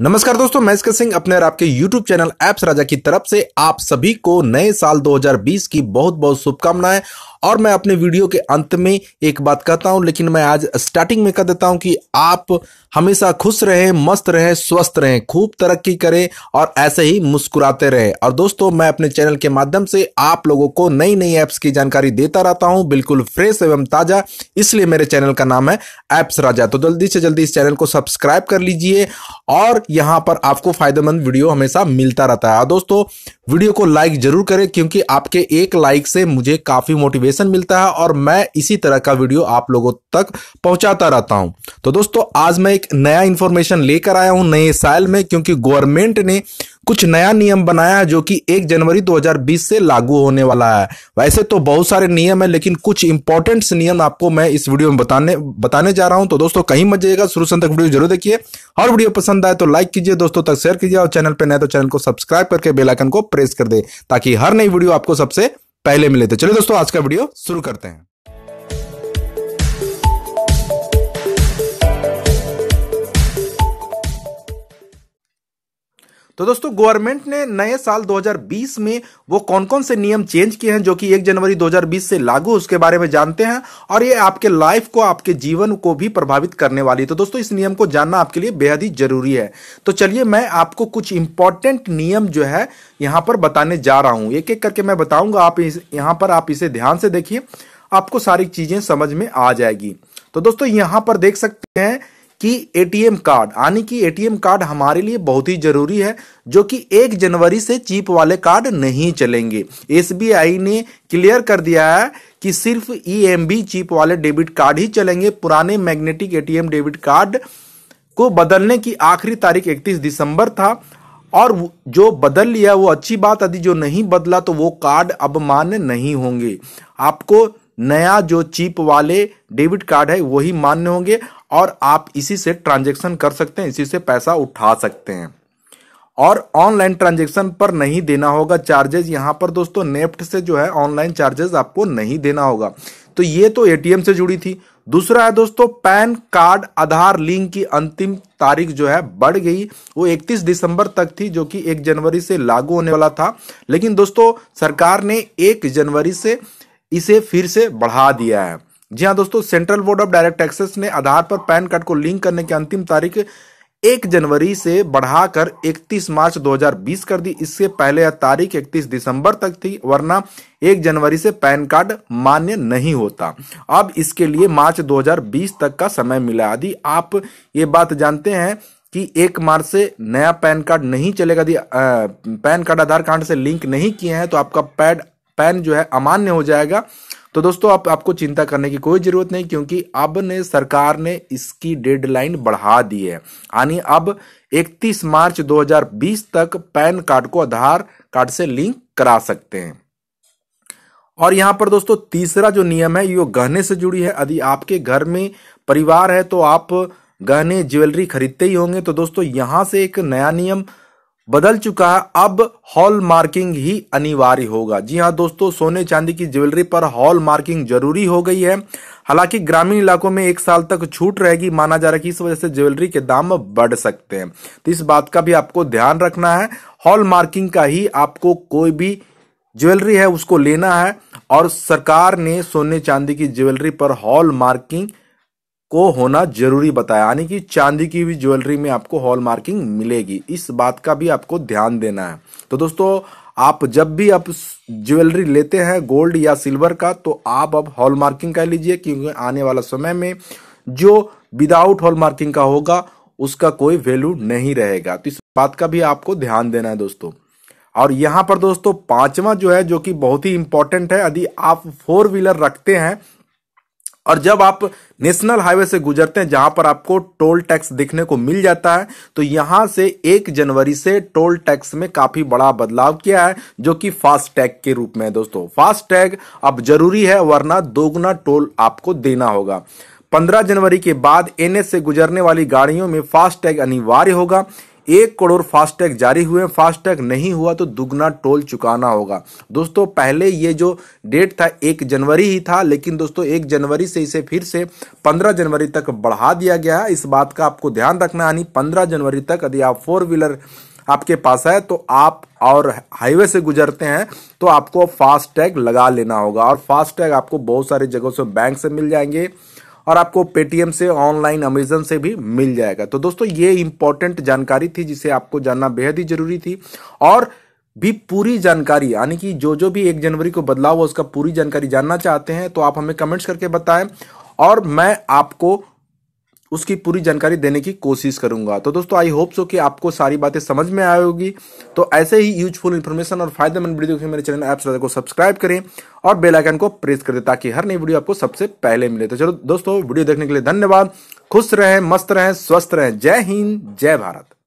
नमस्कार दोस्तों मैं इसका सिंह अपने और आपके YouTube चैनल एप्स राजा की तरफ से आप सभी को नए साल 2020 की बहुत बहुत शुभकामनाएं और मैं अपने वीडियो के अंत में एक बात कहता हूं लेकिन मैं आज स्टार्टिंग में कह देता हूं कि आप हमेशा खुश रहें मस्त रहें स्वस्थ रहें खूब तरक्की करें और ऐसे ही मुस्कुराते रहें और दोस्तों मैं अपने चैनल के माध्यम से आप लोगों को नई नई ऐप्स की जानकारी देता रहता हूं बिल्कुल फ्रेश एवं ताज़ा इसलिए मेरे चैनल का नाम है ऐप्स राजा तो जल्दी से जल्दी इस चैनल को सब्सक्राइब कर लीजिए और तक यहाँ पर आपको फायदेमंद वीडियो हमेशा मिलता रहता है हाँ, दोस्तों वीडियो को लाइक जरूर करें क्योंकि आपके एक लाइक से मुझे काफी मोटिवेशन मिलता है और मैं इसी तरह का वीडियो आप लोगों तक पहुंचाता रहता हूं तो दोस्तों आज मैं एक नया इंफॉर्मेशन लेकर आया हूं नए साल में क्योंकि गवर्नमेंट ने कुछ नया नियम बनाया है जो कि 1 जनवरी 2020 से लागू होने वाला है वैसे तो बहुत सारे नियम है लेकिन कुछ इंपॉर्टेंट नियम आपको मैं इस वीडियो में बताने बताने जा रहा हूं तो दोस्तों कहीं मत जाइएगा शुरू से तक वीडियो जरूर देखिए और वीडियो पसंद आए तो लाइक कीजिए दोस्तों तक शेयर कीजिए और चैनल पर नए तो चैनल को सब्सक्राइब करके बेलाइकन को प्रेस कर दे ताकि हर नई वीडियो आपको सबसे पहले मिले तो चलिए दोस्तों आज का वीडियो शुरू करते हैं तो दोस्तों गवर्नमेंट ने नए साल 2020 में वो कौन कौन से नियम चेंज किए हैं जो कि 1 जनवरी 2020 से लागू उसके बारे में जानते हैं और ये आपके लाइफ को आपके जीवन को भी प्रभावित करने वाली तो दोस्तों इस नियम को जानना आपके लिए बेहद ही जरूरी है तो चलिए मैं आपको कुछ इंपॉर्टेंट नियम जो है यहां पर बताने जा रहा हूं एक एक करके मैं बताऊंगा आप इस यहां पर आप इसे ध्यान से देखिए आपको सारी चीजें समझ में आ जाएगी तो दोस्तों यहां पर देख सकते हैं कि एटीएम कार्ड यानी कि एटीएम कार्ड हमारे लिए बहुत ही जरूरी है जो कि एक जनवरी से चीप वाले कार्ड नहीं चलेंगे एसबीआई ने क्लियर कर दिया है कि सिर्फ ईएमबी e चीप वाले डेबिट कार्ड ही चलेंगे पुराने मैग्नेटिक एटीएम डेबिट कार्ड को बदलने की आखिरी तारीख 31 दिसंबर था और जो बदल लिया वो अच्छी बात यदि जो नहीं बदला तो वो कार्ड अब मान्य नहीं होंगे आपको नया जो चिप वाले डेबिट कार्ड है वही मान्य होंगे और आप इसी से ट्रांजेक्शन कर सकते हैं इसी से पैसा उठा सकते हैं और ऑनलाइन ट्रांजेक्शन पर नहीं देना होगा चार्जेस यहां पर दोस्तों नेफ्ट से जो है ऑनलाइन चार्जेस आपको नहीं देना होगा तो ये तो एटीएम से जुड़ी थी दूसरा है दोस्तों पैन कार्ड आधार लिंक की अंतिम तारीख जो है बढ़ गई वो 31 दिसंबर तक थी जो कि 1 जनवरी से लागू होने वाला था लेकिन दोस्तों सरकार ने 1 जनवरी से इसे फिर से बढ़ा दिया है जी हाँ दोस्तों central board of direct taxes ने आधार पर पैन कार्ड को लिंक करने की अंतिम तारीख एक जनवरी से बढ़ाकर 31 मार्च 2020 कर दी इससे पहले यह तारीख 31 दिसंबर तक थी वरना एक जनवरी से पैन कार्ड मान्य नहीं होता अब इसके लिए मार्च 2020 तक का समय मिला यदि आप ये बात जानते हैं कि एक मार्च से नया पैन कार्ड नहीं चलेगा यदि पैन कार्ड आधार कार्ड से लिंक नहीं किए हैं तो आपका पैड पैन जो है अमान्य हो जाएगा तो दोस्तों आप आपको चिंता करने की कोई जरूरत नहीं क्योंकि अब ने सरकार ने इसकी डेडलाइन बढ़ा दी है यानी अब 31 मार्च 2020 तक पैन कार्ड को आधार कार्ड से लिंक करा सकते हैं और यहाँ पर दोस्तों तीसरा जो नियम है ये गहने से जुड़ी है यदि आपके घर में परिवार है तो आप गहने ज्वेलरी खरीदते ही होंगे तो दोस्तों यहाँ से एक नया नियम बदल चुका है अब हॉल मार्किंग ही अनिवार्य होगा जी हाँ दोस्तों सोने चांदी की ज्वेलरी पर हॉल मार्किंग जरूरी हो गई है हालांकि ग्रामीण इलाकों में एक साल तक छूट रहेगी माना जा रहा है कि इस वजह से ज्वेलरी के दाम बढ़ सकते हैं तो इस बात का भी आपको ध्यान रखना है हॉल मार्किंग का ही आपको कोई भी ज्वेलरी है उसको लेना है और सरकार ने सोने चांदी की ज्वेलरी पर हॉल मार्किंग को होना जरूरी बताया यानी कि चांदी की भी ज्वेलरी में आपको हॉल मार्किंग मिलेगी इस बात का भी आपको ध्यान देना है तो दोस्तों आप जब भी आप ज्वेलरी लेते हैं गोल्ड या सिल्वर का तो आप अब हॉल मार्किंग कर लीजिए क्योंकि आने वाला समय में जो विदाउट हॉल मार्किंग का होगा उसका कोई वैल्यू नहीं रहेगा तो इस बात का भी आपको ध्यान देना है दोस्तों और यहां पर दोस्तों पांचवा जो है जो कि बहुत ही इंपॉर्टेंट है यदि आप फोर व्हीलर रखते हैं और जब आप नेशनल हाईवे से गुजरते हैं जहां पर आपको टोल टैक्स देखने को मिल जाता है तो यहां से एक जनवरी से टोल टैक्स में काफी बड़ा बदलाव किया है जो कि फास्ट टैग के रूप में है दोस्तों फास्ट टैग अब जरूरी है वरना दोगुना टोल आपको देना होगा 15 जनवरी के बाद एनएस से गुजरने वाली गाड़ियों में फास्ट टैग अनिवार्य होगा एक करोड़ फास्टैग जारी हुए फास्टैग नहीं हुआ तो दुगना टोल चुकाना होगा दोस्तों पहले ये जो डेट था एक जनवरी ही था लेकिन दोस्तों एक जनवरी से इसे फिर से पंद्रह जनवरी तक बढ़ा दिया गया है इस बात का आपको ध्यान रखना यानी पंद्रह जनवरी तक यदि आप फोर व्हीलर आपके पास है तो आप और हाईवे से गुजरते हैं तो आपको फास्टैग लगा लेना होगा और फास्टैग आपको बहुत सारी जगहों से बैंक से मिल जाएंगे और आपको पेटीएम से ऑनलाइन अमेजन से भी मिल जाएगा तो दोस्तों ये इंपॉर्टेंट जानकारी थी जिसे आपको जानना बेहद ही जरूरी थी और भी पूरी जानकारी यानी कि जो जो भी एक जनवरी को बदलाव हुआ उसका पूरी जानकारी जानना चाहते हैं तो आप हमें कमेंट्स करके बताएं और मैं आपको उसकी पूरी जानकारी देने की कोशिश करूंगा तो दोस्तों आई होप सो कि आपको सारी बातें समझ में आई होगी तो ऐसे ही यूजफुल इन्फॉर्मेशन और फायदेमंद वीडियो के मेरे चैनल ऐप्स को सब्सक्राइब करें और बेल आइकन को प्रेस कर दें ताकि हर नई वीडियो आपको सबसे पहले मिले तो चलो दोस्तों वीडियो देखने के लिए धन्यवाद खुश रहें मस्त रहें स्वस्थ रहें जय हिंद जय भारत